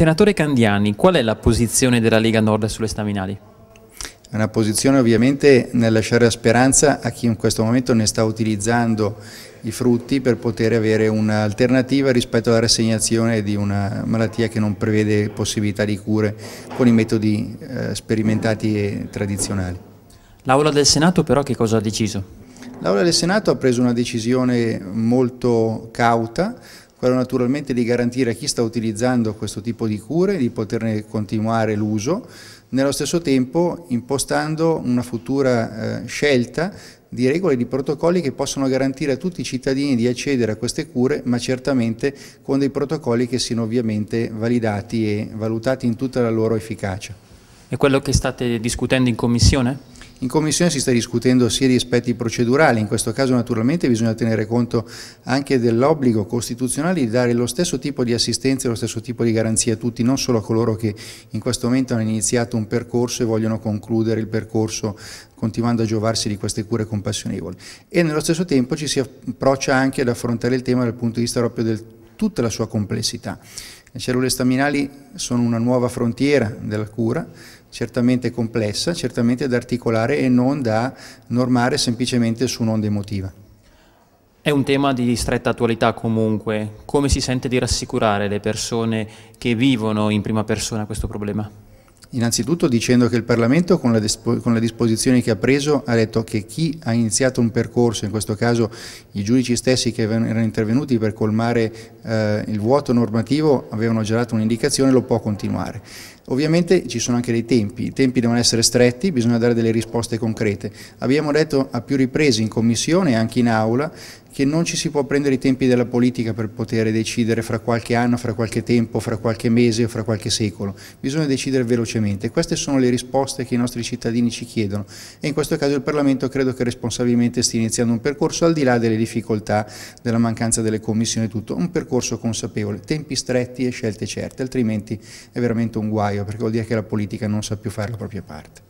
Senatore Candiani, qual è la posizione della Lega Nord sulle staminali? È una posizione ovviamente nel lasciare la speranza a chi in questo momento ne sta utilizzando i frutti per poter avere un'alternativa rispetto alla rassegnazione di una malattia che non prevede possibilità di cure con i metodi eh, sperimentati e tradizionali. L'Aula del Senato però che cosa ha deciso? L'Aula del Senato ha preso una decisione molto cauta quello naturalmente di garantire a chi sta utilizzando questo tipo di cure di poterne continuare l'uso, nello stesso tempo impostando una futura eh, scelta di regole e di protocolli che possono garantire a tutti i cittadini di accedere a queste cure, ma certamente con dei protocolli che siano ovviamente validati e valutati in tutta la loro efficacia. È quello che state discutendo in Commissione? In Commissione si sta discutendo sia di aspetti procedurali, in questo caso naturalmente bisogna tenere conto anche dell'obbligo costituzionale di dare lo stesso tipo di assistenza e lo stesso tipo di garanzia a tutti, non solo a coloro che in questo momento hanno iniziato un percorso e vogliono concludere il percorso continuando a giovarsi di queste cure compassionevoli. E nello stesso tempo ci si approccia anche ad affrontare il tema dal punto di vista proprio di tutta la sua complessità. Le cellule staminali sono una nuova frontiera della cura, certamente complessa, certamente da articolare e non da normare semplicemente su un'onda emotiva. È un tema di stretta attualità comunque. Come si sente di rassicurare le persone che vivono in prima persona questo problema? Innanzitutto dicendo che il Parlamento con, le disposizioni che ha preso ha detto che chi ha iniziato un percorso, in questo caso i giudici stessi che erano intervenuti per colmare eh, il vuoto normativo avevano già dato un'indicazione, lo può continuare. Ovviamente ci sono anche dei tempi, i tempi devono essere stretti, bisogna dare delle risposte concrete. Abbiamo detto a più riprese in Commissione e anche in Aula che non ci si può prendere i tempi della politica per poter decidere fra qualche anno, fra qualche tempo, fra qualche mese o fra qualche secolo. Bisogna decidere velocemente. Queste sono le risposte che i nostri cittadini ci chiedono e in questo caso il Parlamento credo che responsabilmente stia iniziando un percorso al di là delle difficoltà, della mancanza delle commissioni e tutto, un percorso consapevole, tempi stretti e scelte certe, altrimenti è veramente un guaio perché vuol dire che la politica non sa più fare la propria parte.